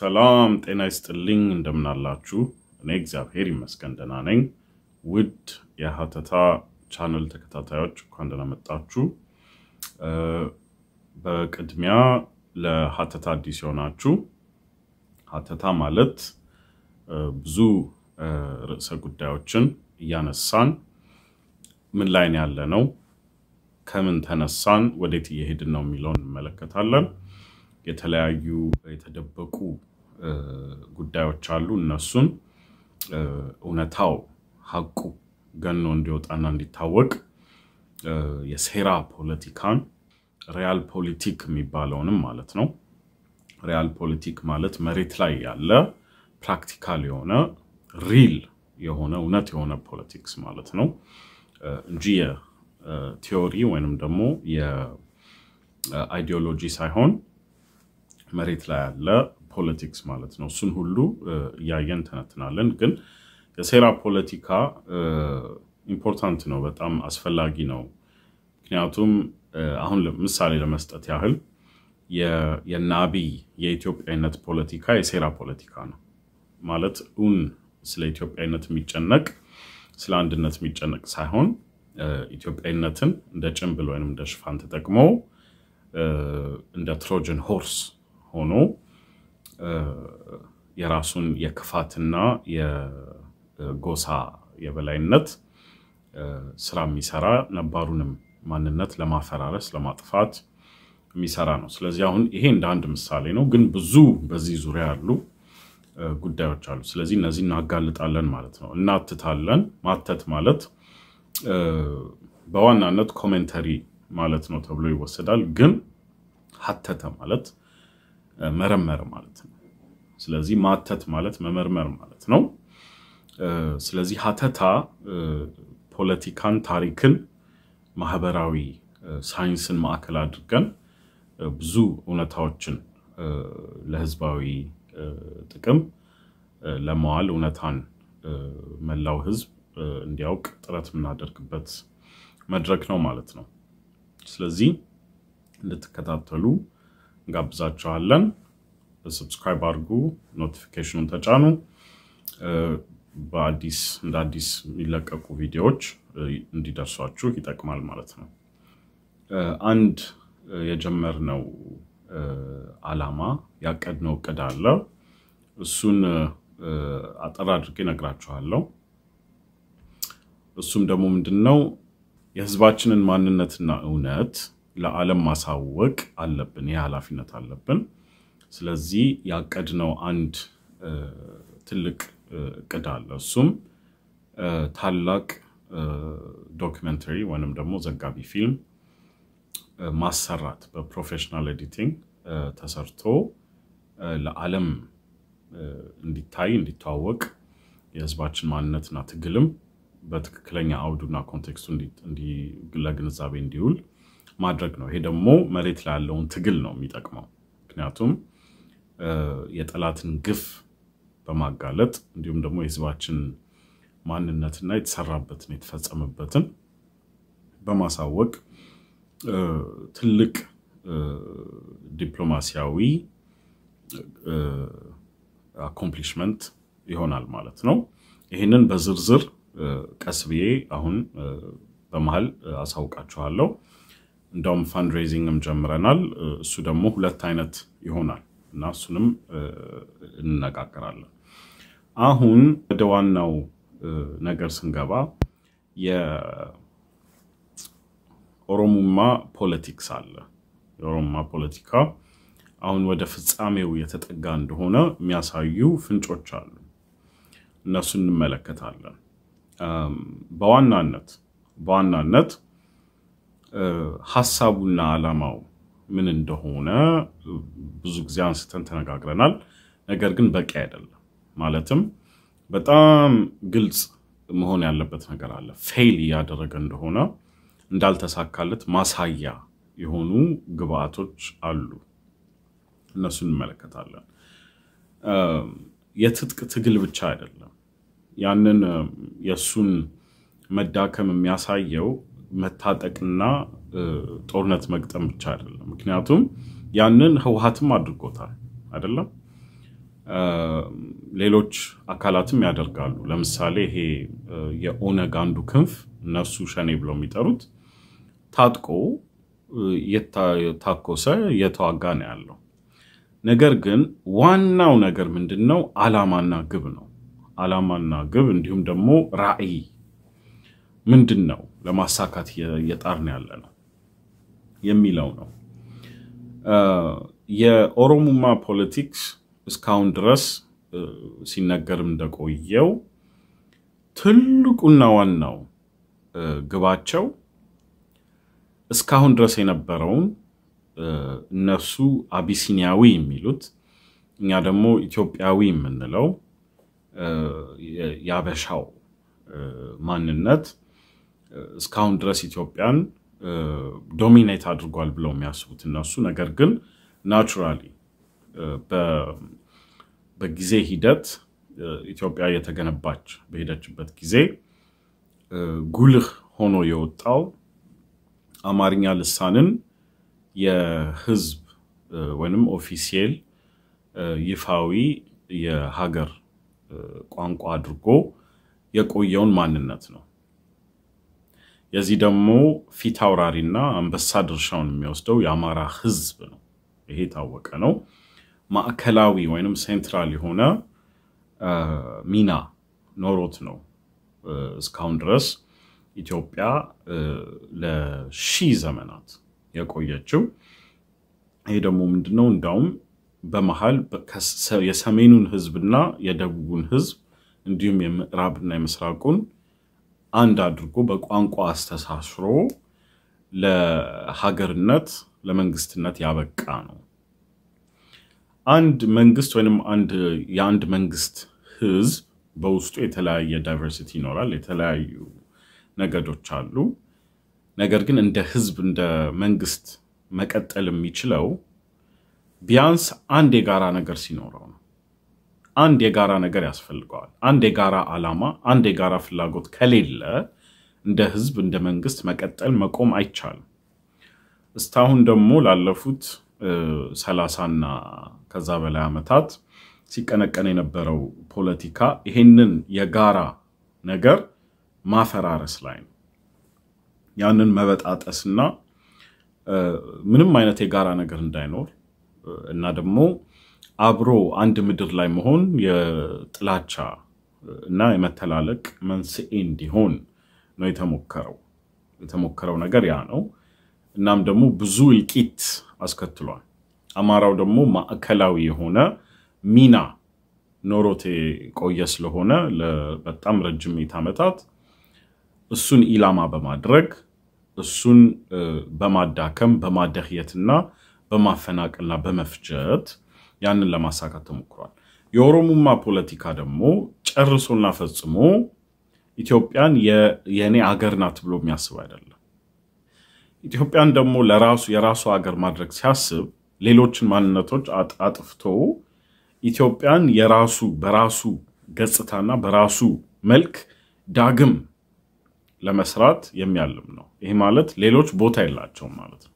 ሰላም ጤና ይስጥልኝ፣ እንደምናላችሁ። እኔ እግዚአብሔር ይመስገን ደህና ነኝ። ውድ የሀተታ ቻነል ተከታታዮች እንኳን ደህና መጣችሁ። በቅድሚያ ለሀተታ አዲስ የሆናችሁ ሀተታ ማለት ብዙ ርዕሰ ጉዳዮችን እያነሳን ምን ላይ ያለ ነው፣ ከምን ተነሳን፣ ወዴት እየሄድን ነው የሚለውን እንመለከታለን። የተለያዩ የተደበቁ ጉዳዮች አሉ። እነሱን እውነታው ሀቁ ገኖ እንዲወጣና እንዲታወቅ የሴራ ፖለቲካን ሪያል ፖሊቲክ የሚባለውንም ማለት ነው። ሪያል ፖለቲክ ማለት መሬት ላይ ያለ ፕራክቲካል የሆነ ሪል የሆነ እውነት የሆነ ፖለቲክስ ማለት ነው እንጂ የቲዮሪ ወይንም ደግሞ የአይዲዮሎጂ ሳይሆን መሬት ላይ ያለ ፖለቲክስ ማለት ነው። እሱን ሁሉ እያየን ተነትናለን። ግን የሴራ ፖለቲካ ኢምፖርታንት ነው፣ በጣም አስፈላጊ ነው። ምክንያቱም አሁን ምሳሌ ለመስጠት ያህል የአብይ የኢትዮጵያዊነት ፖለቲካ የሴራ ፖለቲካ ነው ማለት እውን ስለ ኢትዮጵያዊነት የሚጨነቅ ስለ አንድነት የሚጨነቅ ሳይሆን ኢትዮጵያዊነትን እንደ ጭንብል ወይም እንደ ሽፋን ተጠቅሞ እንደ ትሮጅን ሆርስ ሆኖ የራሱን የክፋትና የጎሳ የበላይነት ስራ የሚሰራ ነባሩንም ማንነት ለማፈራረስ ለማጥፋት የሚሰራ ነው። ስለዚህ አሁን ይሄ እንደ አንድ ምሳሌ ነው፣ ግን ብዙ በዚህ ዙሪያ ያሉ ጉዳዮች አሉ። ስለዚህ እነዚህ እናጋልጣለን ማለት ነው፣ እናትታለን። ማተት ማለት በዋናነት ኮሜንተሪ ማለት ነው ተብሎ ይወሰዳል። ግን ሀተተ ማለት መረመር ማለት ነው። ስለዚህ ማተት ማለት መመርመር ማለት ነው። ስለዚህ ሀተታ ፖለቲካን፣ ታሪክን፣ ማህበራዊ ሳይንስን ማዕከል አድርገን ብዙ እውነታዎችን ለህዝባዊ ጥቅም ለመዋል እውነታን መላው ህዝብ እንዲያውቅ ጥረት የምናደርግበት መድረክ ነው ማለት ነው። ስለዚህ እንድትከታተሉ እንጋብዛችኋለን። ሰብስክራይብ አድርጉ፣ ኖቲፊኬሽኑን ተጫኑ። በአዲስ እንደ አዲስ የሚለቀቁ ቪዲዮዎች እንዲደርሷችሁ ይጠቅማል ማለት ነው። አንድ የጀመርነው አላማ ያቀድነው እቅድ አለ። እሱን አጠር አድርጌ ነግራችኋለሁ። እሱም ደግሞ ምንድን ነው የህዝባችንን ማንነትና እውነት ለዓለም ማሳወቅ አለብን። ይህ ኃላፊነት አለብን። ስለዚህ ያቀድነው አንድ ትልቅ እቅድ አለ። እሱም ታላቅ ዶክመንተሪ ወይንም ደግሞ ዘጋቢ ፊልም ማሰራት በፕሮፌሽናል ኤዲቲንግ ተሰርቶ ለዓለም እንዲታይ እንዲተዋወቅ የህዝባችን ማንነትና ትግልም በትክክለኛ አውዱና ኮንቴክስቱ ለግንዛቤ እንዲውል ማድረግ ነው። ይሄ ደግሞ መሬት ላይ ያለውን ትግል ነው የሚጠቅመው። ምክንያቱም የጠላትን ግፍ በማጋለጥ እንዲሁም ደግሞ የህዝባችን ማንነትና የተሰራበትን የተፈጸመበትን በማሳወቅ ትልቅ ዲፕሎማሲያዊ አኮምፕሊሽመንት ይሆናል ማለት ነው። ይህንን በዝርዝር ቀስ ብዬ አሁን በመሀል አሳውቃችኋለሁ። እንደውም ፋንድሬዚንግም ጀምረናል። እሱ ደግሞ ሁለት አይነት ይሆናል እና እሱንም እንነጋገራለን። አሁን ወደ ዋናው ነገር ስንገባ የኦሮሙማ ፖለቲክስ አለ። የኦሮሙማ ፖለቲካ አሁን ወደ ፍጻሜው የተጠጋ እንደሆነ የሚያሳዩ ፍንጮች አሉ። እነሱ እንመለከታለን። በዋናነት በዋናነት ሀሳቡና ዓላማው ምን እንደሆነ ብዙ ጊዜ አንስተን ተነጋግረናል። ነገር ግን በቂ አይደለም። ማለትም በጣም ግልጽ መሆን ያለበት ነገር አለ። ፌይል እያደረገ እንደሆነ እንዳልተሳካለት ማሳያ የሆኑ ግብአቶች አሉ። እነሱን እንመለከታለን። የትጥቅ ትግል ብቻ አይደለም። ያንን የእሱን መዳከም የሚያሳየው መታጠቅና ጦርነት መግጠም ብቻ አይደለም። ምክንያቱም ያንን ህወሀትም አድርጎታል አይደለም። ሌሎች አካላትም ያደርጋሉ። ለምሳሌ ይሄ የኦነግ አንዱ ክንፍ እነሱ ሸኔ ብለው የሚጠሩት ታጥቆ የታኮሰ የተዋጋ ነው ያለው። ነገር ግን ዋናው ነገር ምንድን ነው? አላማና ግብ ነው። አላማና ግብ እንዲሁም ደግሞ ራዕይ ምንድን ነው ለማሳካት እየጣርን ያለ ነው የሚለው ነው። የኦሮሙማ ፖለቲክስ እስካሁን ድረስ ሲነገርም እንደቆየው ትልቁና ዋናው ግባቸው እስካሁን ድረስ የነበረውን እነሱ አቢሲኒያዊ የሚሉት እኛ ደግሞ ኢትዮጵያዊ የምንለው የአበሻው ማንነት እስካሁን ድረስ ኢትዮጵያን ዶሚኔት አድርጓል ብለው የሚያስቡት እነሱ። ነገር ግን ናቹራሊ በጊዜ ሂደት ኢትዮጵያ የተገነባች በሄደችበት ጊዜ ጉልህ ሆኖ የወጣው አማርኛ ልሳንን የህዝብ ወይንም ኦፊሴል ይፋዊ የሀገር ቋንቋ አድርጎ የቆየውን ማንነት ነው። የዚህ ደግሞ ፊት አውራሪና አንበሳ ድርሻውን የሚወስደው የአማራ ህዝብ ነው። ይሄ የታወቀ ነው። ማዕከላዊ ወይንም ሴንትራል የሆነ ሚና ኖሮት ነው እስካሁን ድረስ ኢትዮጵያ ለሺህ ዘመናት የቆየችው። ይሄ ደግሞ ምንድነው እንዳውም በመሀል የሰሜኑን ህዝብና የደቡቡን ህዝብ እንዲሁም የምዕራብና የምስራቁን አንድ አድርጎ በቋንቋ አስተሳስሮ ለሀገርነት ለመንግስትነት ያበቃ ነው። አንድ መንግስት ወይም አንድ የአንድ መንግስት ህዝብ በውስጡ የተለያየ ዳይቨርሲቲ ይኖራል፣ የተለያዩ ነገዶች አሉ። ነገር ግን እንደ ህዝብ እንደ መንግስት መቀጠል የሚችለው ቢያንስ አንድ የጋራ ነገር ሲኖረው ነው። አንድ የጋራ ነገር ያስፈልገዋል። አንድ የጋራ ዓላማ፣ አንድ የጋራ ፍላጎት ከሌለ እንደ ህዝብ፣ እንደ መንግስት መቀጠል መቆም አይቻልም። እስካሁን ደግሞ ላለፉት ሰላሳና ከዛ በላይ ዓመታት ሲቀነቀን የነበረው ፖለቲካ ይሄንን የጋራ ነገር ማፈራረስ ላይ ነው። ያንን መበጣጠስና ምንም አይነት የጋራ ነገር እንዳይኖር እና ደግሞ አብሮ አንድ ምድር ላይ መሆን የጥላቻ እና የመተላለቅ መንስኤ እንዲሆን ነው የተሞከረው። የተሞከረው ነገር ያ ነው። እናም ደግሞ ብዙ እልቂት አስከትሏል። አማራው ደግሞ ማዕከላዊ የሆነ ሚና ኖሮቴ ቆየ ስለሆነ በጣም ረጅም ምዕተ ዓመታት እሱን ኢላማ በማድረግ እሱን በማዳከም በማደህየትና በማፈናቀልና በመፍጀት ያንን ለማሳካት ተሞክሯል። የኦሮሙማ ፖለቲካ ደግሞ ጨርሶና ፈጽሞ ኢትዮጵያን የእኔ አገር ናት ብሎ የሚያስብ አይደለም። ኢትዮጵያን ደግሞ ለራሱ የራሱ አገር ማድረግ ሲያስብ ሌሎችን ማንነቶች አጥፍቶ ኢትዮጵያን የራሱ በራሱ ገጽታና በራሱ መልክ ዳግም ለመስራት የሚያልም ነው። ይሄ ማለት ሌሎች ቦታ የላቸውም ማለት ነው።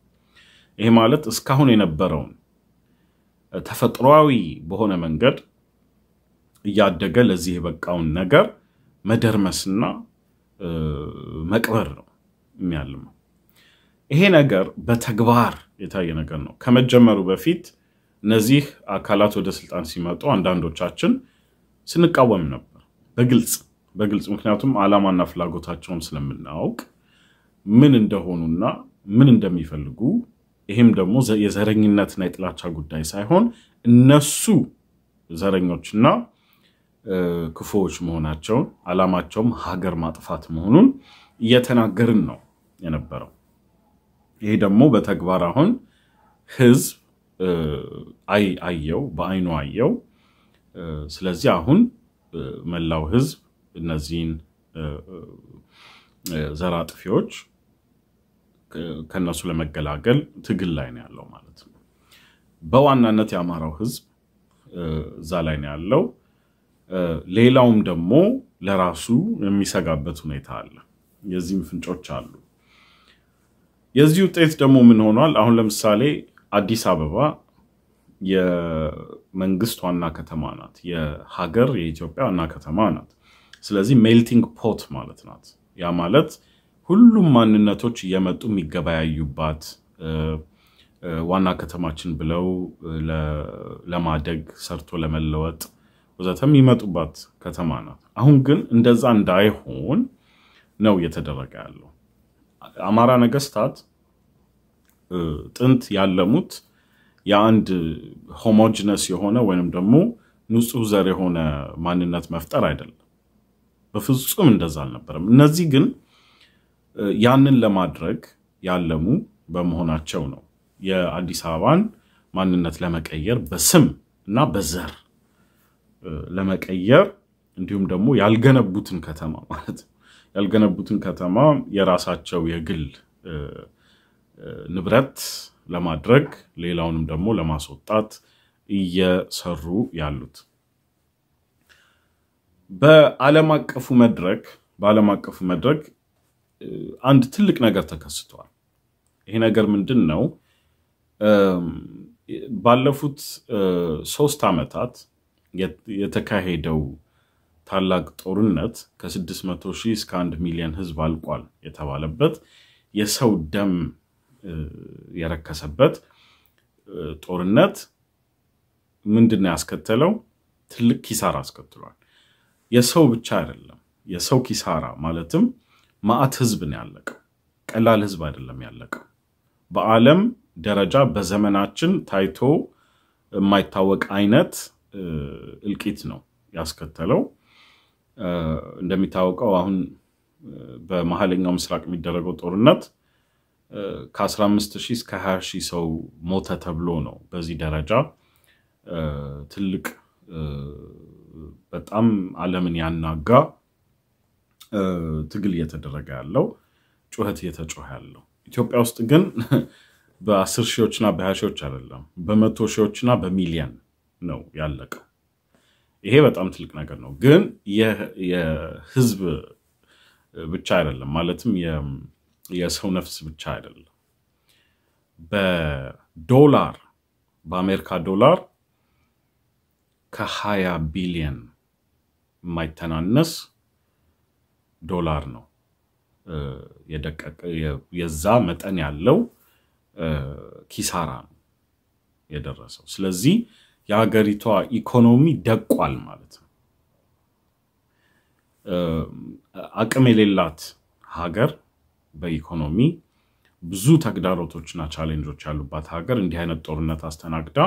ይሄ ማለት እስካሁን የነበረውን ተፈጥሯዊ በሆነ መንገድ እያደገ ለዚህ የበቃውን ነገር መደርመስና መቅበር ነው የሚያልመው። ይሄ ነገር በተግባር የታየ ነገር ነው። ከመጀመሩ በፊት እነዚህ አካላት ወደ ስልጣን ሲመጡ አንዳንዶቻችን ስንቃወም ነበር፣ በግልጽ በግልጽ ምክንያቱም ዓላማና ፍላጎታቸውን ስለምናውቅ ምን እንደሆኑና ምን እንደሚፈልጉ ይህም ደግሞ የዘረኝነትና የጥላቻ ጉዳይ ሳይሆን እነሱ ዘረኞችና ክፉዎች መሆናቸውን አላማቸውም ሀገር ማጥፋት መሆኑን እየተናገርን ነው የነበረው። ይህ ደግሞ በተግባር አሁን ህዝብ አየው፣ በአይኑ አየው። ስለዚህ አሁን መላው ህዝብ እነዚህን ዘራጥፊዎች ከነሱ ለመገላገል ትግል ላይ ነው ያለው ማለት ነው። በዋናነት የአማራው ህዝብ እዛ ላይ ነው ያለው። ሌላውም ደግሞ ለራሱ የሚሰጋበት ሁኔታ አለ። የዚህም ፍንጮች አሉ። የዚህ ውጤት ደግሞ ምን ሆኗል? አሁን ለምሳሌ አዲስ አበባ የመንግስት ዋና ከተማ ናት። የሀገር የኢትዮጵያ ዋና ከተማ ናት። ስለዚህ ሜልቲንግ ፖት ማለት ናት። ያ ማለት ሁሉም ማንነቶች እየመጡ የሚገበያዩባት ዋና ከተማችን ብለው ለማደግ ሰርቶ ለመለወጥ ወዘተ የሚመጡባት ከተማ ናት። አሁን ግን እንደዛ እንዳይሆን ነው እየተደረገ ያለው። አማራ ነገስታት ጥንት ያለሙት የአንድ ሆሞጅነስ የሆነ ወይም ደግሞ ንጹህ ዘር የሆነ ማንነት መፍጠር አይደለም። በፍጹም እንደዛ አልነበረም። እነዚህ ግን ያንን ለማድረግ ያለሙ በመሆናቸው ነው የአዲስ አበባን ማንነት ለመቀየር በስም እና በዘር ለመቀየር እንዲሁም ደግሞ ያልገነቡትን ከተማ ማለት ነው ያልገነቡትን ከተማ የራሳቸው የግል ንብረት ለማድረግ ሌላውንም ደግሞ ለማስወጣት እየሰሩ ያሉት በዓለም አቀፉ መድረክ በዓለም አቀፉ መድረክ አንድ ትልቅ ነገር ተከስቷል። ይሄ ነገር ምንድን ነው? ባለፉት ሶስት ዓመታት የተካሄደው ታላቅ ጦርነት ከ600 ሺህ እስከ 1 ሚሊዮን ህዝብ አልቋል የተባለበት የሰው ደም የረከሰበት ጦርነት ምንድን ነው ያስከተለው? ትልቅ ኪሳራ አስከትሏል። የሰው ብቻ አይደለም፣ የሰው ኪሳራ ማለትም ማአት ህዝብ ነው ያለቀው። ቀላል ህዝብ አይደለም ያለቀው። በዓለም ደረጃ በዘመናችን ታይቶ የማይታወቅ አይነት እልቂት ነው ያስከተለው። እንደሚታወቀው አሁን በመሀለኛው ምስራቅ የሚደረገው ጦርነት ከ15 ሺህ እስከ 20 ሺህ ሰው ሞተ ተብሎ ነው በዚህ ደረጃ ትልቅ በጣም ዓለምን ያናጋ ትግል እየተደረገ ያለው ጩኸት እየተጮኸ ያለው። ኢትዮጵያ ውስጥ ግን በአስር ሺዎችና በሀያ ሺዎች አይደለም፣ በመቶ ሺዎችና በሚሊየን ነው ያለቀው። ይሄ በጣም ትልቅ ነገር ነው። ግን የህዝብ ብቻ አይደለም፣ ማለትም የሰው ነፍስ ብቻ አይደለም። በዶላር በአሜሪካ ዶላር ከሀያ ቢሊየን የማይተናነስ ዶላር ነው የዛ መጠን ያለው ኪሳራ ነው የደረሰው። ስለዚህ የሀገሪቷ ኢኮኖሚ ደቋል ማለት ነው። አቅም የሌላት ሀገር በኢኮኖሚ ብዙ ተግዳሮቶችና ቻሌንጆች ያሉባት ሀገር እንዲህ አይነት ጦርነት አስተናግዳ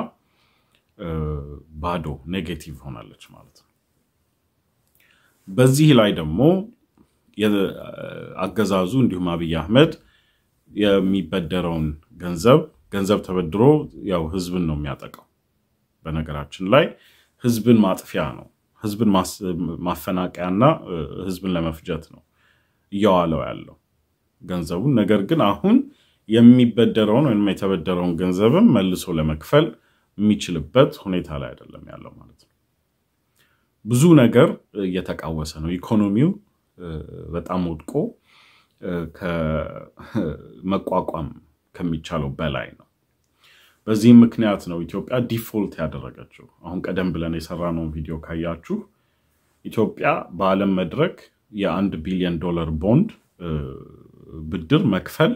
ባዶ ኔጌቲቭ ሆናለች ማለት ነው። በዚህ ላይ ደግሞ አገዛዙ እንዲሁም አብይ አህመድ የሚበደረውን ገንዘብ ገንዘብ ተበድሮ ያው ህዝብን ነው የሚያጠቃው። በነገራችን ላይ ህዝብን ማጥፊያ ነው፣ ህዝብን ማፈናቀያና ህዝብን ለመፍጀት ነው እያዋለው ያለው ገንዘቡን። ነገር ግን አሁን የሚበደረውን ወይም የተበደረውን ገንዘብም መልሶ ለመክፈል የሚችልበት ሁኔታ ላይ አይደለም ያለው ማለት ነው። ብዙ ነገር እየተቃወሰ ነው ኢኮኖሚው በጣም ወድቆ መቋቋም ከሚቻለው በላይ ነው። በዚህም ምክንያት ነው ኢትዮጵያ ዲፎልት ያደረገችው። አሁን ቀደም ብለን የሰራነውን ቪዲዮ ካያችሁ ኢትዮጵያ በዓለም መድረክ የአንድ ቢሊዮን ዶላር ቦንድ ብድር መክፈል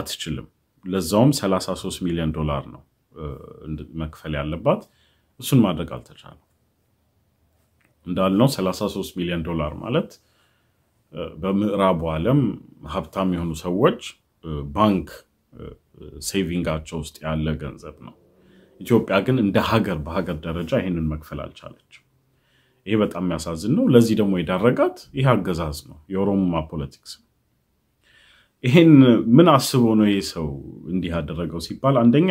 አትችልም። ለዛውም 33 ሚሊዮን ዶላር ነው መክፈል ያለባት። እሱን ማድረግ አልተቻለም። እንዳልነው 33 ሚሊዮን ዶላር ማለት በምዕራቡ ዓለም ሀብታም የሆኑ ሰዎች ባንክ ሴቪንጋቸው ውስጥ ያለ ገንዘብ ነው። ኢትዮጵያ ግን እንደ ሀገር በሀገር ደረጃ ይህንን መክፈል አልቻለች። ይሄ በጣም የሚያሳዝን ነው። ለዚህ ደግሞ የዳረጋት ይህ አገዛዝ ነው፣ የኦሮሞማ ፖለቲክስ ይህን ምን አስቦ ነው ይህ ሰው እንዲህ ያደረገው ሲባል አንደኛ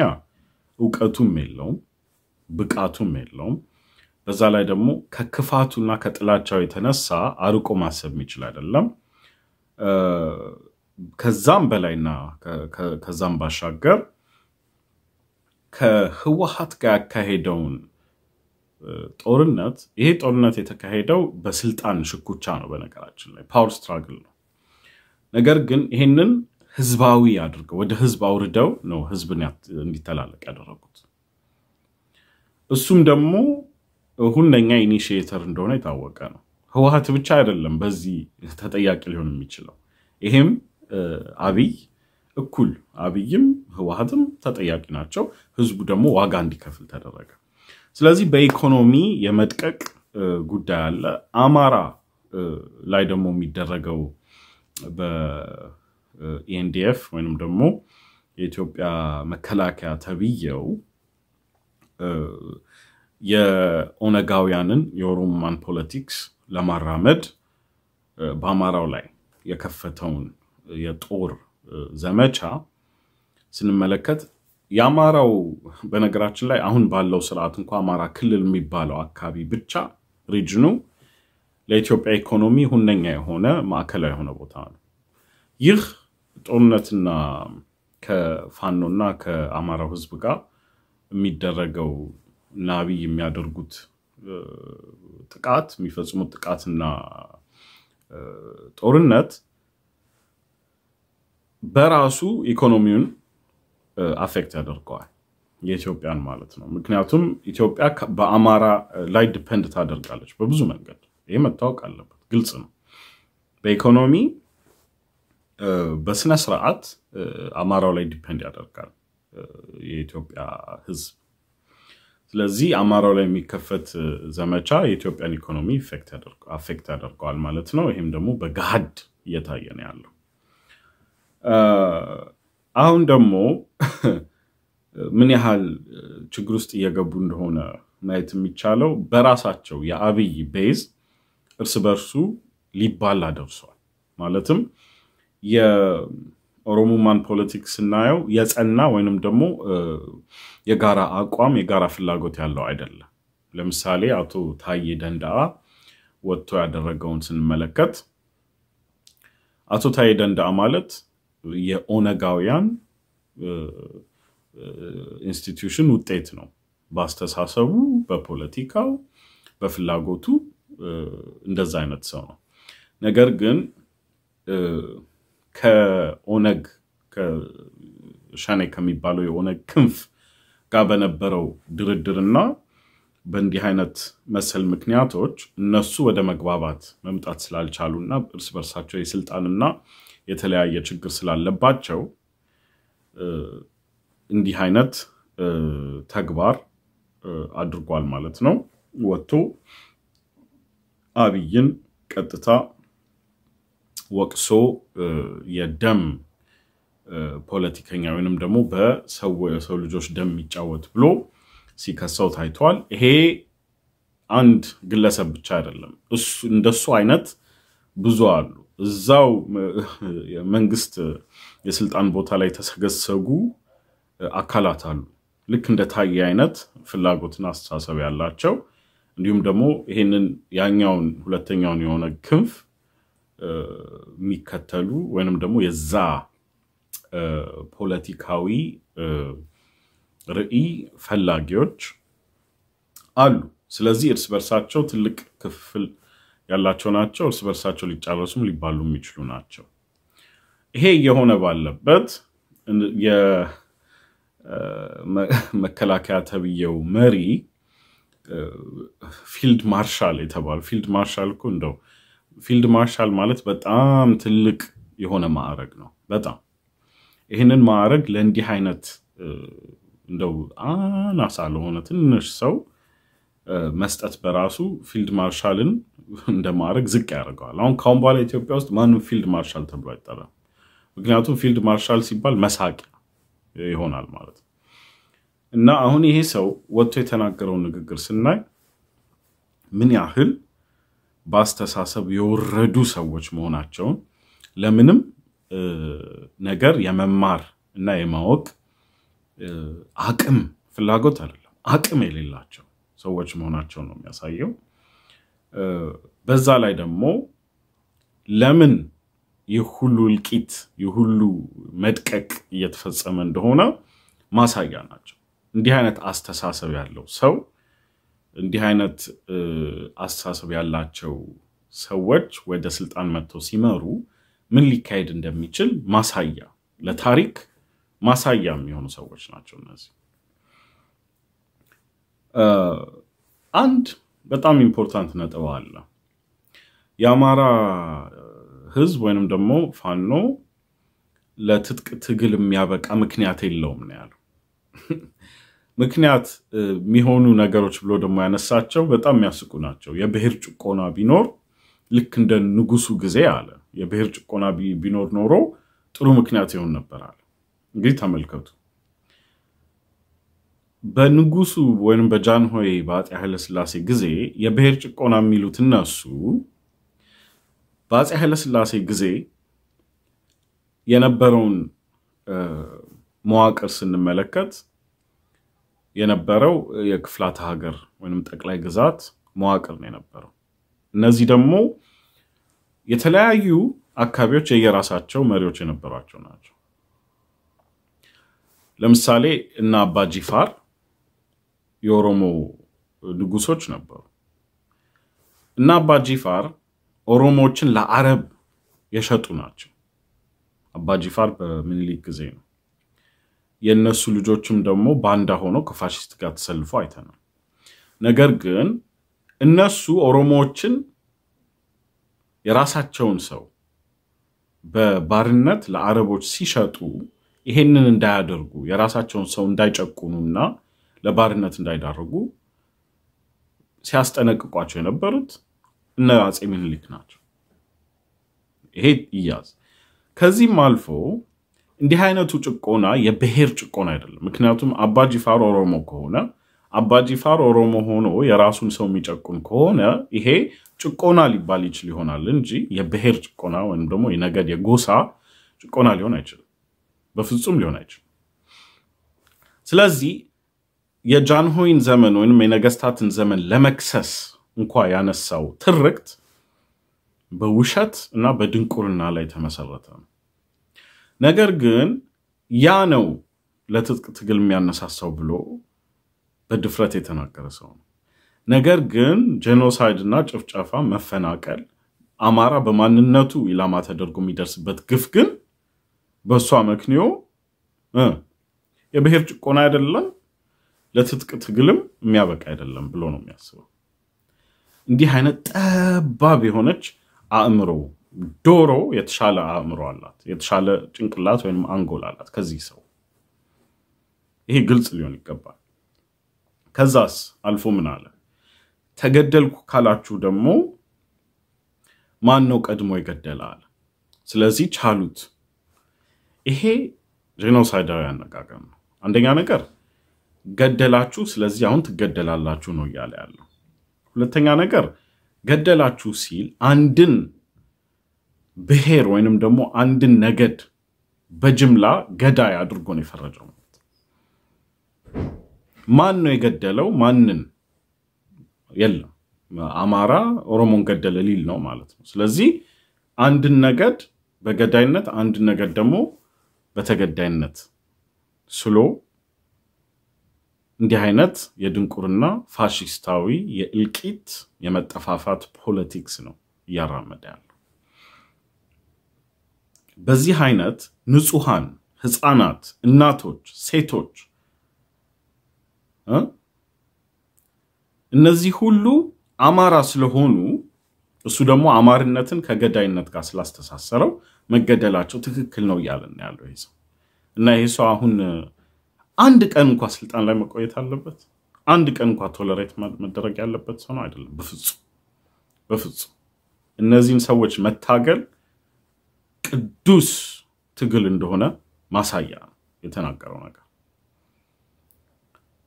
እውቀቱም የለውም፣ ብቃቱም የለውም። በዛ ላይ ደግሞ ከክፋቱና ከጥላቻው የተነሳ አርቆ ማሰብ የሚችል አይደለም። ከዛም በላይና ከዛም ባሻገር ከህወሀት ጋር ያካሄደውን ጦርነት ይሄ ጦርነት የተካሄደው በስልጣን ሽኩቻ ነው። በነገራችን ላይ ፓወር ስትራግል ነው። ነገር ግን ይሄንን ህዝባዊ አድርገው ወደ ህዝብ አውርደው ነው ህዝብን እንዲተላለቅ ያደረጉት። እሱም ደግሞ ሁነኛ ኢኒሽተር እንደሆነ የታወቀ ነው። ህወሀት ብቻ አይደለም በዚህ ተጠያቂ ሊሆን የሚችለው። ይሄም አብይ እኩል አብይም ህወሀትም ተጠያቂ ናቸው። ህዝቡ ደግሞ ዋጋ እንዲከፍል ተደረገ። ስለዚህ በኢኮኖሚ የመጥቀቅ ጉዳይ አለ። አማራ ላይ ደግሞ የሚደረገው በኢኤንዲኤፍ ወይም ደግሞ የኢትዮጵያ መከላከያ ተብየው። የኦነጋውያንን የኦሮማን ፖለቲክስ ለማራመድ በአማራው ላይ የከፈተውን የጦር ዘመቻ ስንመለከት የአማራው በነገራችን ላይ አሁን ባለው ስርዓት እንኳ አማራ ክልል የሚባለው አካባቢ ብቻ ሪጅኑ ለኢትዮጵያ ኢኮኖሚ ሁነኛ የሆነ ማዕከላዊ የሆነ ቦታ ነው። ይህ ጦርነትና ከፋኖና ከአማራው ህዝብ ጋር የሚደረገው እና አብይ የሚያደርጉት ጥቃት የሚፈጽሙት ጥቃትና ጦርነት በራሱ ኢኮኖሚውን አፌክት ያደርገዋል የኢትዮጵያን ማለት ነው። ምክንያቱም ኢትዮጵያ በአማራ ላይ ዲፐንድ ታደርጋለች በብዙ መንገድ። ይህ መታወቅ አለበት፣ ግልጽ ነው። በኢኮኖሚ በስነ ስርዓት አማራው ላይ ዲፐንድ ያደርጋል የኢትዮጵያ ህዝብ ስለዚህ አማራው ላይ የሚከፈት ዘመቻ የኢትዮጵያን ኢኮኖሚ አፌክት ያደርገዋል ማለት ነው። ይህም ደግሞ በገሃድ እየታየ ነው ያለው። አሁን ደግሞ ምን ያህል ችግር ውስጥ እየገቡ እንደሆነ ማየት የሚቻለው በራሳቸው የአብይ ቤዝ እርስ በርሱ ሊባላ ደርሷል። ማለትም ኦሮሞማን ፖለቲክስ ስናየው የጸና ወይንም ደግሞ የጋራ አቋም የጋራ ፍላጎት ያለው አይደለም። ለምሳሌ አቶ ታዬ ደንዳአ ወጥቶ ያደረገውን ስንመለከት አቶ ታዬ ደንዳአ ማለት የኦነጋውያን ኢንስቲትዩሽን ውጤት ነው። በአስተሳሰቡ፣ በፖለቲካው፣ በፍላጎቱ እንደዛ አይነት ሰው ነው። ነገር ግን ከኦነግ ሻኔ ከሚባለው የኦነግ ክንፍ ጋር በነበረው ድርድርና በእንዲህ አይነት መሰል ምክንያቶች እነሱ ወደ መግባባት መምጣት ስላልቻሉ እና እርስ በርሳቸው የስልጣንና የተለያየ ችግር ስላለባቸው እንዲህ አይነት ተግባር አድርጓል ማለት ነው። ወጥቶ አብይን ቀጥታ ወቅሶ የደም ፖለቲከኛ ወይንም ደግሞ በሰው ልጆች ደም የሚጫወት ብሎ ሲከሰው ታይቷል። ይሄ አንድ ግለሰብ ብቻ አይደለም፣ እንደሱ አይነት ብዙ አሉ። እዛው መንግስት የስልጣን ቦታ ላይ የተሰገሰጉ አካላት አሉ። ልክ እንደ ታዬ አይነት ፍላጎትና አስተሳሰብ ያላቸው እንዲሁም ደግሞ ይህንን ያኛውን ሁለተኛውን የሆነ ክንፍ የሚከተሉ ወይንም ደግሞ የዛ ፖለቲካዊ ርኢ ፈላጊዎች አሉ። ስለዚህ እርስ በርሳቸው ትልቅ ክፍል ያላቸው ናቸው። እርስ በርሳቸው ሊጫረሱም ሊባሉ የሚችሉ ናቸው። ይሄ እየሆነ ባለበት የመከላከያ ተብዬው መሪ ፊልድ ማርሻል የተባሉ ፊልድ ማርሻል እኮ እንደው ፊልድ ማርሻል ማለት በጣም ትልቅ የሆነ ማዕረግ ነው። በጣም ይህንን ማዕረግ ለእንዲህ አይነት እንደው አናሳ ለሆነ ትንሽ ሰው መስጠት በራሱ ፊልድ ማርሻልን እንደ ማዕረግ ዝቅ ያደርገዋል። አሁን ካሁን በኋላ ኢትዮጵያ ውስጥ ማንም ፊልድ ማርሻል ተብሎ አይጠራም። ምክንያቱም ፊልድ ማርሻል ሲባል መሳቂያ ይሆናል ማለት ነው። እና አሁን ይሄ ሰው ወጥቶ የተናገረውን ንግግር ስናይ ምን ያህል በአስተሳሰብ የወረዱ ሰዎች መሆናቸውን ለምንም ነገር የመማር እና የማወቅ አቅም ፍላጎት አይደለም፣ አቅም የሌላቸው ሰዎች መሆናቸው ነው የሚያሳየው። በዛ ላይ ደግሞ ለምን ይህ ሁሉ እልቂት ይህ ሁሉ መድቀቅ እየተፈጸመ እንደሆነ ማሳያ ናቸው። እንዲህ አይነት አስተሳሰብ ያለው ሰው እንዲህ አይነት አስተሳሰብ ያላቸው ሰዎች ወደ ስልጣን መጥተው ሲመሩ ምን ሊካሄድ እንደሚችል ማሳያ ለታሪክ ማሳያ የሚሆኑ ሰዎች ናቸው እነዚህ። አንድ በጣም ኢምፖርታንት ነጥብ አለ። የአማራ ህዝብ ወይንም ደግሞ ፋኖ ለትጥቅ ትግል የሚያበቃ ምክንያት የለውም ነው ያለው። ምክንያት የሚሆኑ ነገሮች ብሎ ደግሞ ያነሳቸው በጣም የሚያስቁ ናቸው። የብሔር ጭቆና ቢኖር ልክ እንደ ንጉሱ ጊዜ አለ የብሔር ጭቆና ቢኖር ኖሮ ጥሩ ምክንያት ይሆን ነበር አለ። እንግዲህ ተመልከቱ በንጉሱ ወይም በጃንሆይ በአፄ ኃይለስላሴ ጊዜ የብሔር ጭቆና የሚሉት እነሱ በአፄ ኃይለስላሴ ጊዜ የነበረውን መዋቅር ስንመለከት የነበረው የክፍላተ ሀገር ወይም ጠቅላይ ግዛት መዋቅር ነው የነበረው። እነዚህ ደግሞ የተለያዩ አካባቢዎች የየራሳቸው መሪዎች የነበሯቸው ናቸው። ለምሳሌ እና አባ ጂፋር የኦሮሞ ንጉሶች ነበሩ። እና አባ ጂፋር ኦሮሞዎችን ለአረብ የሸጡ ናቸው። አባ ጂፋር በምኒልክ ጊዜ ነው። የእነሱ ልጆችም ደግሞ ባንዳ ሆኖ ከፋሽስት ጋር አይተ አይተናል። ነገር ግን እነሱ ኦሮሞዎችን የራሳቸውን ሰው በባርነት ለአረቦች ሲሸጡ ይሄንን እንዳያደርጉ የራሳቸውን ሰው እንዳይጨቁኑና ለባርነት እንዳይዳርጉ ሲያስጠነቅቋቸው የነበሩት እነ አፄ ምኒልክ ናቸው። ይሄ ይያዝ። ከዚህም አልፎ እንዲህ አይነቱ ጭቆና የብሔር ጭቆና አይደለም። ምክንያቱም አባ ኦሮሞ ከሆነ አባ ኦሮሞ ሆኖ የራሱን ሰው የሚጨቁን ከሆነ ይሄ ጭቆና ሊባል ይችል ይሆናል እንጂ የብሔር ጭቆና ወይም ደግሞ የነገድ የጎሳ ጭቆና ሊሆን አይችልም። በፍጹም ሊሆን አይችልም። ስለዚህ የጃንሆይን ዘመን ወይም የነገስታትን ዘመን ለመክሰስ እንኳ ያነሳው ትርክት በውሸት እና በድንቁርና ላይ ተመሰረተ ነው። ነገር ግን ያ ነው ለትጥቅ ትግል የሚያነሳሳው ብሎ በድፍረት የተናገረ ሰው ነው። ነገር ግን ጄኖሳይድ እና ጭፍጨፋ፣ መፈናቀል፣ አማራ በማንነቱ ኢላማ ተደርጎ የሚደርስበት ግፍ ግን በእሷ መክንዮ የብሔር ጭቆና አይደለም ለትጥቅ ትግልም የሚያበቃ አይደለም ብሎ ነው የሚያስበው። እንዲህ አይነት ጠባብ የሆነች አእምሮ ዶሮ የተሻለ አእምሮ አላት፣ የተሻለ ጭንቅላት ወይም አንጎል አላት ከዚህ ሰው። ይሄ ግልጽ ሊሆን ይገባል። ከዛስ አልፎ ምን አለ? ተገደልኩ ካላችሁ ደግሞ ማን ነው ቀድሞ የገደለ አለ። ስለዚህ ቻሉት። ይሄ ጄኖሳይዳዊ አነጋገር ነው። አንደኛ ነገር ገደላችሁ፣ ስለዚህ አሁን ትገደላላችሁ ነው እያለ ያለው። ሁለተኛ ነገር ገደላችሁ ሲል አንድን ብሔር ወይንም ደግሞ አንድን ነገድ በጅምላ ገዳይ አድርጎ ነው የፈረጀው። ማን ነው የገደለው? ማንን? የለም አማራ ኦሮሞን ገደለ ሊል ነው ማለት ነው። ስለዚህ አንድን ነገድ በገዳይነት አንድን ነገድ ደግሞ በተገዳይነት ስሎ እንዲህ አይነት የድንቁርና ፋሽስታዊ የእልቂት የመጠፋፋት ፖለቲክስ ነው እያራመደ ያለው። በዚህ አይነት ንጹሐን ህፃናት፣ እናቶች፣ ሴቶች እነዚህ ሁሉ አማራ ስለሆኑ እሱ ደግሞ አማርነትን ከገዳይነት ጋር ስላስተሳሰረው መገደላቸው ትክክል ነው እያለን ያለው ይህ ሰው እና ይህ ሰው አሁን አንድ ቀን እንኳ ስልጣን ላይ መቆየት አለበት? አንድ ቀን እንኳ ቶለሬት መደረግ ያለበት ሰው ነው አይደለም። በፍጹም በፍጹም። እነዚህን ሰዎች መታገል ቅዱስ ትግል እንደሆነ ማሳያ ነው የተናገረው ነገር።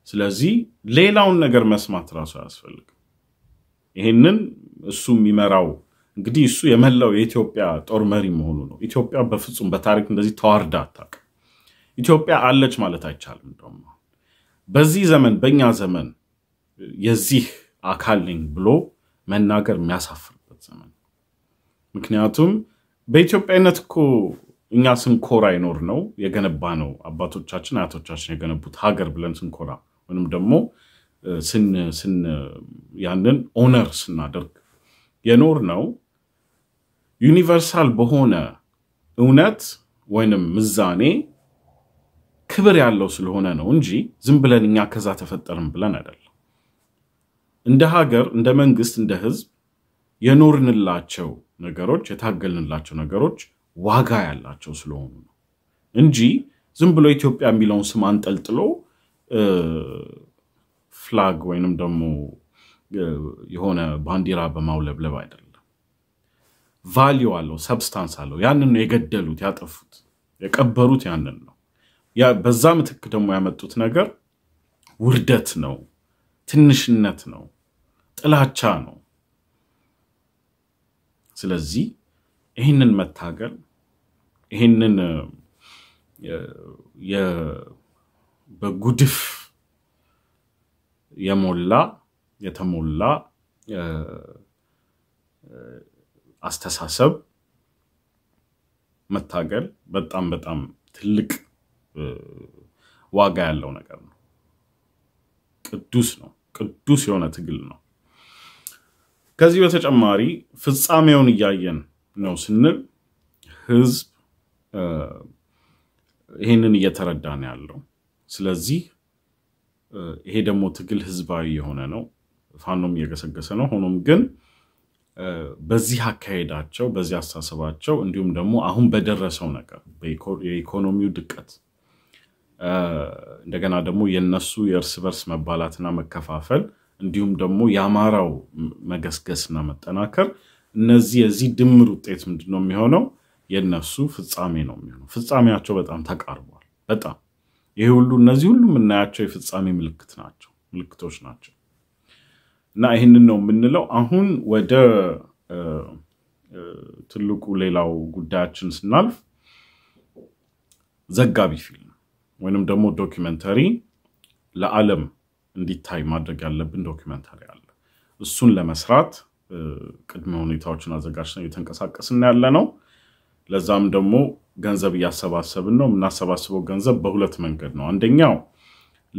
ስለዚህ ሌላውን ነገር መስማት ራሱ አያስፈልግም። ይህንን እሱ የሚመራው እንግዲህ እሱ የመላው የኢትዮጵያ ጦር መሪ መሆኑ ነው። ኢትዮጵያ በፍጹም በታሪክ እንደዚህ ተዋርዳ አታውቅም። ኢትዮጵያ አለች ማለት አይቻልም። እንደውም በዚህ ዘመን በእኛ ዘመን የዚህ አካል ነኝ ብሎ መናገር የሚያሳፍርበት ዘመን ምክንያቱም በኢትዮጵያዊነት እኮ እኛ ስንኮራ ይኖር ነው የገነባ ነው አባቶቻችን አያቶቻችን የገነቡት ሀገር ብለን ስንኮራ ወይም ደግሞ ያንን ኦነር ስናደርግ የኖር ነው ዩኒቨርሳል በሆነ እውነት ወይንም ምዛኔ ክብር ያለው ስለሆነ ነው እንጂ ዝም ብለን እኛ ከዛ ተፈጠርም ብለን አይደለም። እንደ ሀገር፣ እንደ መንግስት፣ እንደ ህዝብ የኖርንላቸው ነገሮች የታገልንላቸው ነገሮች ዋጋ ያላቸው ስለሆኑ ነው እንጂ ዝም ብሎ ኢትዮጵያ የሚለውን ስም አንጠልጥሎ ፍላግ ወይንም ደግሞ የሆነ ባንዲራ በማውለብለብ አይደለም። ቫሊዩ አለው፣ ሰብስታንስ አለው። ያንን ነው የገደሉት፣ ያጠፉት፣ የቀበሩት ያንን ነው። በዛ ምትክ ደግሞ ያመጡት ነገር ውርደት ነው፣ ትንሽነት ነው፣ ጥላቻ ነው። ስለዚህ ይህንን መታገል ይህንን በጉድፍ የሞላ የተሞላ አስተሳሰብ መታገል በጣም በጣም ትልቅ ዋጋ ያለው ነገር ነው። ቅዱስ ነው። ቅዱስ የሆነ ትግል ነው። ከዚህ በተጨማሪ ፍጻሜውን እያየን ነው ስንል ህዝብ ይህንን እየተረዳ ነው ያለው። ስለዚህ ይሄ ደግሞ ትግል ህዝባዊ የሆነ ነው። ፋኖም እየገሰገሰ ነው። ሆኖም ግን በዚህ አካሄዳቸው፣ በዚህ አስተሳሰባቸው እንዲሁም ደግሞ አሁን በደረሰው ነገር የኢኮኖሚው ድቀት እንደገና ደግሞ የነሱ የእርስ በርስ መባላትና መከፋፈል እንዲሁም ደግሞ የአማራው መገስገስና መጠናከር እነዚህ የዚህ ድምር ውጤት ምንድን ነው የሚሆነው? የእነሱ ፍጻሜ ነው የሚሆነው። ፍጻሜያቸው በጣም ተቃርቧል። በጣም ይሄ ሁሉ እነዚህ ሁሉ የምናያቸው የፍጻሜ ምልክት ናቸው ምልክቶች ናቸው። እና ይህንን ነው የምንለው። አሁን ወደ ትልቁ ሌላው ጉዳያችን ስናልፍ ዘጋቢ ፊልም ወይንም ደግሞ ዶኪመንተሪ ለዓለም እንዲታይ ማድረግ ያለብን ዶኪመንታሪ አለ። እሱን ለመስራት ቅድመ ሁኔታዎችን አዘጋጅተን እየተንቀሳቀስን ያለ ነው። ለዛም ደግሞ ገንዘብ እያሰባሰብን ነው። የምናሰባስበው ገንዘብ በሁለት መንገድ ነው። አንደኛው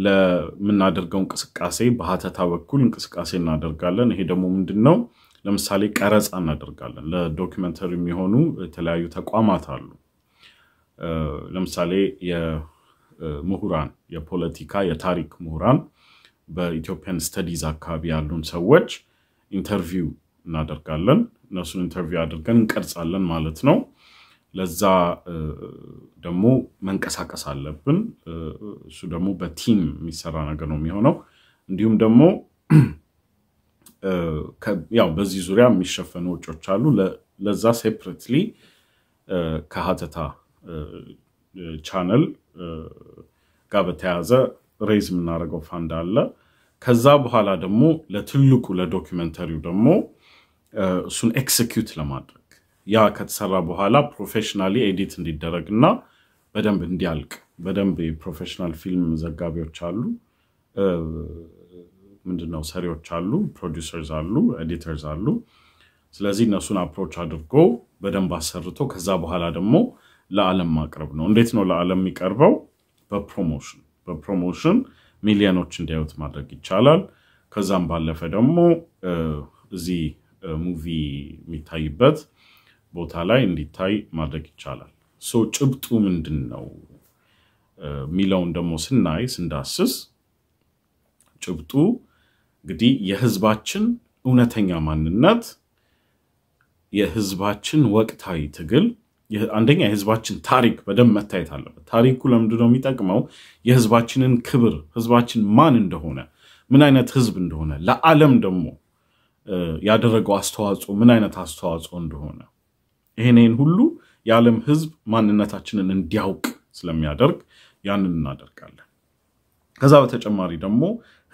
ለምናደርገው እንቅስቃሴ በሀተታ በኩል እንቅስቃሴ እናደርጋለን። ይሄ ደግሞ ምንድን ነው? ለምሳሌ ቀረጻ እናደርጋለን። ለዶኪመንተሪ የሚሆኑ የተለያዩ ተቋማት አሉ። ለምሳሌ የምሁራን የፖለቲካ የታሪክ ምሁራን በኢትዮጵያን ስተዲዝ አካባቢ ያሉን ሰዎች ኢንተርቪው እናደርጋለን። እነሱን ኢንተርቪው አድርገን እንቀርጻለን ማለት ነው። ለዛ ደግሞ መንቀሳቀስ አለብን። እሱ ደግሞ በቲም የሚሰራ ነገር ነው የሚሆነው። እንዲሁም ደግሞ ያው በዚህ ዙሪያ የሚሸፈኑ ወጮች አሉ። ለዛ ሴፕሬትሊ ከሀተታ ቻነል ጋር በተያያዘ ሬዝ የምናደርገው ፋንድ አለ። ከዛ በኋላ ደግሞ ለትልቁ ለዶኪመንተሪው ደግሞ እሱን ኤክስኪዩት ለማድረግ ያ ከተሰራ በኋላ ፕሮፌሽናሊ ኤዲት እንዲደረግ እና በደንብ እንዲያልቅ በደንብ የፕሮፌሽናል ፊልም ዘጋቢዎች አሉ፣ ምንድነው ሰሪዎች አሉ፣ ፕሮዲሰርዝ አሉ፣ ኤዲተርዝ አሉ። ስለዚህ እነሱን አፕሮች አድርጎ በደንብ አሰርቶ ከዛ በኋላ ደግሞ ለዓለም ማቅረብ ነው። እንዴት ነው ለዓለም የሚቀርበው? በፕሮሞሽን በፕሮሞሽን ሚሊዮኖች እንዲያዩት ማድረግ ይቻላል። ከዛም ባለፈ ደግሞ እዚህ ሙቪ የሚታይበት ቦታ ላይ እንዲታይ ማድረግ ይቻላል። ሶ ጭብጡ ምንድን ነው የሚለውን ደግሞ ስናይ ስንዳስስ ጭብጡ እንግዲህ የህዝባችን እውነተኛ ማንነት የህዝባችን ወቅታዊ ትግል አንደኛ የህዝባችን ታሪክ በደንብ መታየት አለበት። ታሪኩ ለምንድነው የሚጠቅመው? የህዝባችንን ክብር፣ ህዝባችን ማን እንደሆነ፣ ምን አይነት ህዝብ እንደሆነ፣ ለዓለም ደግሞ ያደረገው አስተዋጽኦ ምን አይነት አስተዋጽኦ እንደሆነ ይህንን ሁሉ የዓለም ህዝብ ማንነታችንን እንዲያውቅ ስለሚያደርግ ያንን እናደርጋለን። ከዛ በተጨማሪ ደግሞ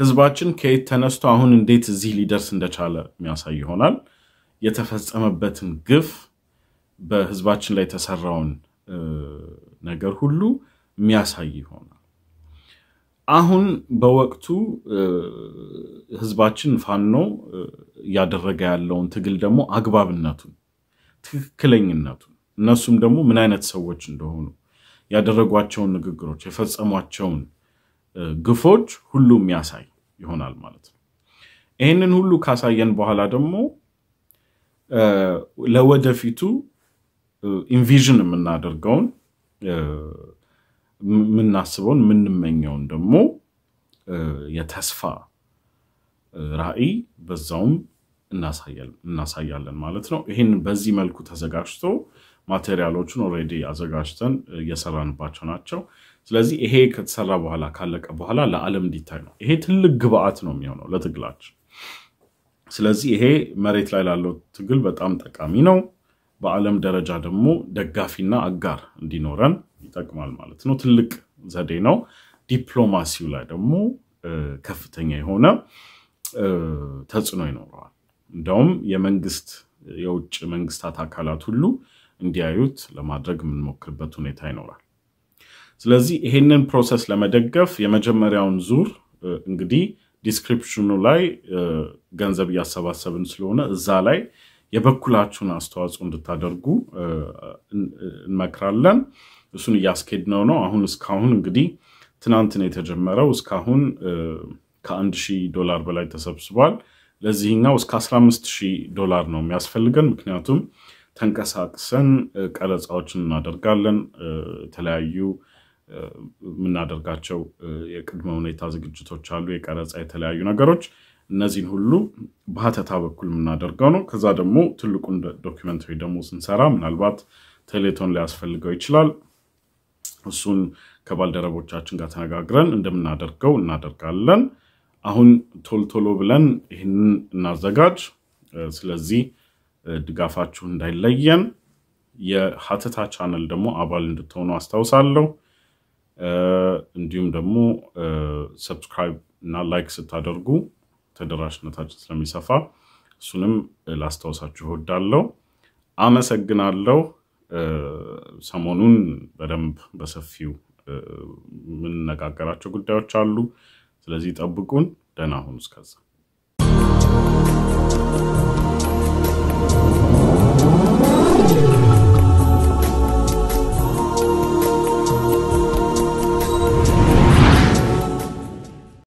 ህዝባችን ከየት ተነስቶ አሁን እንዴት እዚህ ሊደርስ እንደቻለ የሚያሳይ ይሆናል። የተፈጸመበትን ግፍ በህዝባችን ላይ የተሰራውን ነገር ሁሉ የሚያሳይ ይሆናል። አሁን በወቅቱ ህዝባችን ፋኖ እያደረገ ያለውን ትግል ደግሞ አግባብነቱን፣ ትክክለኝነቱን እነሱም ደግሞ ምን አይነት ሰዎች እንደሆኑ ያደረጓቸውን ንግግሮች፣ የፈጸሟቸውን ግፎች ሁሉ የሚያሳይ ይሆናል ማለት ነው። ይህንን ሁሉ ካሳየን በኋላ ደግሞ ለወደፊቱ ኢንቪዥን የምናደርገውን የምናስበውን የምንመኘውን ደግሞ የተስፋ ራዕይ በዛውም እናሳያለን ማለት ነው። ይህን በዚህ መልኩ ተዘጋጅቶ ማቴሪያሎቹን ኦልሬዲ አዘጋጅተን እየሰራንባቸው ናቸው። ስለዚህ ይሄ ከተሰራ በኋላ ካለቀ በኋላ ለዓለም እንዲታይ ነው። ይሄ ትልቅ ግብአት ነው የሚሆነው ለትግላችን። ስለዚህ ይሄ መሬት ላይ ላለው ትግል በጣም ጠቃሚ ነው። በዓለም ደረጃ ደግሞ ደጋፊና አጋር እንዲኖረን ይጠቅማል ማለት ነው። ትልቅ ዘዴ ነው። ዲፕሎማሲው ላይ ደግሞ ከፍተኛ የሆነ ተጽዕኖ ይኖረዋል። እንደውም የመንግስት የውጭ መንግስታት አካላት ሁሉ እንዲያዩት ለማድረግ የምንሞክርበት ሁኔታ ይኖራል። ስለዚህ ይሄንን ፕሮሰስ ለመደገፍ የመጀመሪያውን ዙር እንግዲህ ዲስክሪፕሽኑ ላይ ገንዘብ እያሰባሰብን ስለሆነ እዛ ላይ የበኩላችሁን አስተዋጽኦ እንድታደርጉ እንመክራለን። እሱን እያስኬድነው ነው። አሁን እስካሁን እንግዲህ ትናንት ነው የተጀመረው። እስካሁን ከአንድ ሺህ ዶላር በላይ ተሰብስቧል። ለዚህኛው እስከ 15 ሺህ ዶላር ነው የሚያስፈልገን። ምክንያቱም ተንቀሳቅሰን ቀረፃዎችን እናደርጋለን። የተለያዩ የምናደርጋቸው የቅድመ ሁኔታ ዝግጅቶች አሉ፣ የቀረፃ የተለያዩ ነገሮች እነዚህን ሁሉ በሀተታ በኩል የምናደርገው ነው። ከዛ ደግሞ ትልቁን ዶኪመንተሪ ደግሞ ስንሰራ ምናልባት ቴሌቶን ሊያስፈልገው ይችላል። እሱን ከባልደረቦቻችን ጋር ተነጋግረን እንደምናደርገው እናደርጋለን። አሁን ቶልቶሎ ብለን ይህንን እናዘጋጅ። ስለዚህ ድጋፋችሁ እንዳይለየን፣ የሀተታ ቻነል ደግሞ አባል እንድትሆኑ አስታውሳለሁ። እንዲሁም ደግሞ ሰብስክራይብ እና ላይክ ስታደርጉ ተደራሽነታችን ስለሚሰፋ እሱንም ላስታውሳችሁ እወዳለሁ። አመሰግናለሁ። ሰሞኑን በደንብ በሰፊው የምንነጋገራቸው ጉዳዮች አሉ። ስለዚህ ጠብቁን። ደህና ሁኑ። እስከዛ